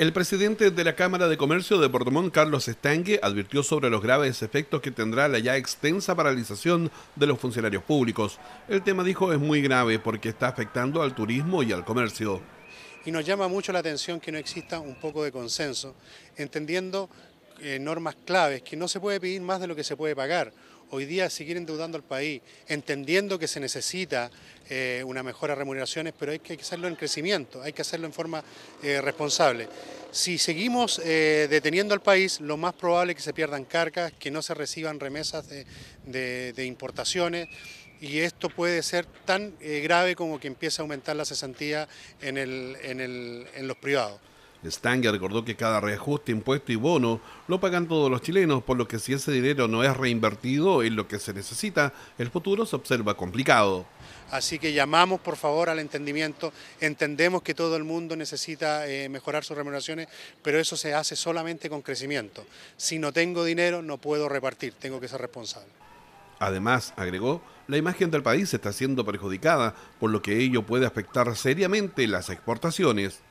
El presidente de la Cámara de Comercio de Portomón, Carlos Estangue, advirtió sobre los graves efectos que tendrá la ya extensa paralización de los funcionarios públicos. El tema, dijo, es muy grave porque está afectando al turismo y al comercio. Y nos llama mucho la atención que no exista un poco de consenso, entendiendo eh, normas claves, que no se puede pedir más de lo que se puede pagar. Hoy día seguir endeudando al país, entendiendo que se necesita eh, una mejora de remuneraciones, pero hay que, hacerlo en crecimiento, hay que hacerlo en forma eh, responsable. Si seguimos deteniendo al país, lo más probable es que se pierdan cargas, que no se reciban remesas de, importaciones y esto puede ser tan grave como que empiece a aumentar la cesantía en los privados. Stanger recordó que cada reajuste, impuesto y bono lo pagan todos los chilenos, por lo que si ese dinero no es reinvertido en lo que se necesita, el futuro se observa complicado. Así que llamamos por favor al entendimiento, entendemos que todo el mundo necesita eh, mejorar sus remuneraciones, pero eso se hace solamente con crecimiento. Si no tengo dinero no puedo repartir, tengo que ser responsable. Además, agregó, la imagen del país está siendo perjudicada, por lo que ello puede afectar seriamente las exportaciones.